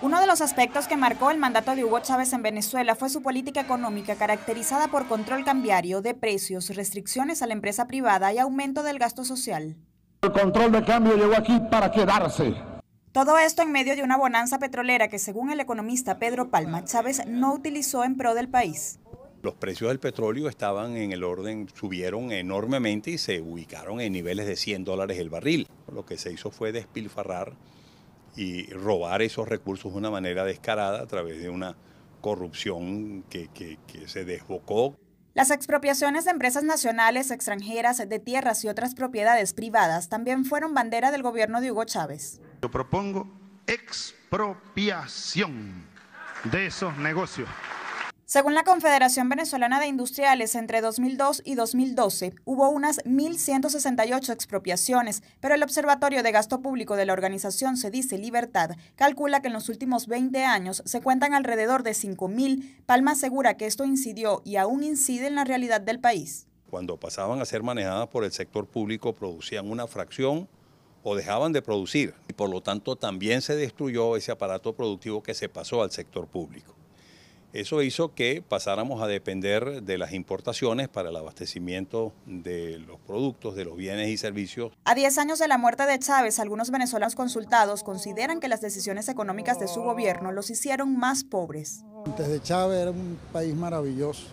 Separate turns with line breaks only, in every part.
Uno de los aspectos que marcó el mandato de Hugo Chávez en Venezuela fue su política económica caracterizada por control cambiario de precios, restricciones a la empresa privada y aumento del gasto social.
El control de cambio llegó aquí para quedarse.
Todo esto en medio de una bonanza petrolera que, según el economista Pedro Palma, Chávez no utilizó en pro del país.
Los precios del petróleo estaban en el orden, subieron enormemente y se ubicaron en niveles de 100 dólares el barril. Lo que se hizo fue despilfarrar y robar esos recursos de una manera descarada a través de una corrupción que, se desbocó.
Las expropiaciones de empresas nacionales, extranjeras, de tierras y otras propiedades privadas también fueron bandera del gobierno de Hugo Chávez.
Yo propongo expropiación de esos negocios.
Según la Confederación Venezolana de Industriales, entre 2002 y 2012 hubo unas 1.168 expropiaciones, pero el Observatorio de Gasto Público de la organización Se dice Libertad calcula que en los últimos 20 años se cuentan alrededor de 5.000. Palma asegura que esto incidió y aún incide en la realidad del país.
Cuando pasaban a ser manejadas por el sector público, producían una fracción o dejaban de producir y por lo tanto también se destruyó ese aparato productivo que se pasó al sector público. Eso hizo que pasáramos a depender de las importaciones para el abastecimiento de los productos, de los bienes y servicios.
A 10 años de la muerte de Chávez, algunos venezolanos consultados consideran que las decisiones económicas de su gobierno los hicieron más pobres.
Antes de Chávez era un país maravilloso,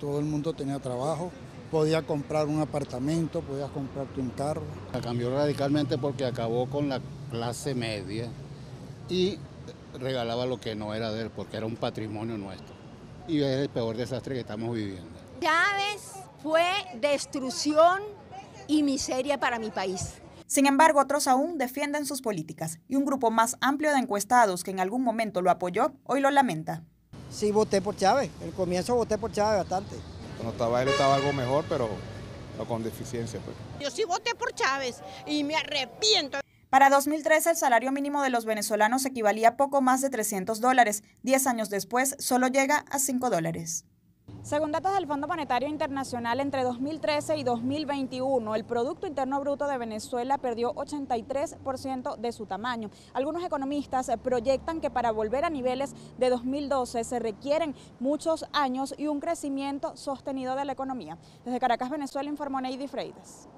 todo el mundo tenía trabajo, podía comprar un apartamento, podías comprarte un carro. cambió radicalmente porque acabó con la clase media y regalaba lo que no era de él, porque era un patrimonio nuestro. Y es el peor desastre que estamos viviendo.
Chávez fue destrucción y miseria para mi país. Sin embargo, otros aún defienden sus políticas y un grupo más amplio de encuestados que en algún momento lo apoyó, hoy lo lamenta. Sí, voté por Chávez. El comienzo voté por Chávez bastante. Cuando estaba él estaba algo mejor, pero con deficiencia. Pues. Yo sí voté por Chávez y me arrepiento. Para 2013 el salario mínimo de los venezolanos equivalía a poco más de 300 dólares. Diez años después solo llega a 5 dólares. Según datos del Fondo Monetario Internacional, entre 2013 y 2021, el Producto Interno Bruto de Venezuela perdió 83% de su tamaño. Algunos economistas proyectan que para volver a niveles de 2012 se requieren muchos años y un crecimiento sostenido de la economía. Desde Caracas, Venezuela, informó Neidy Freitas.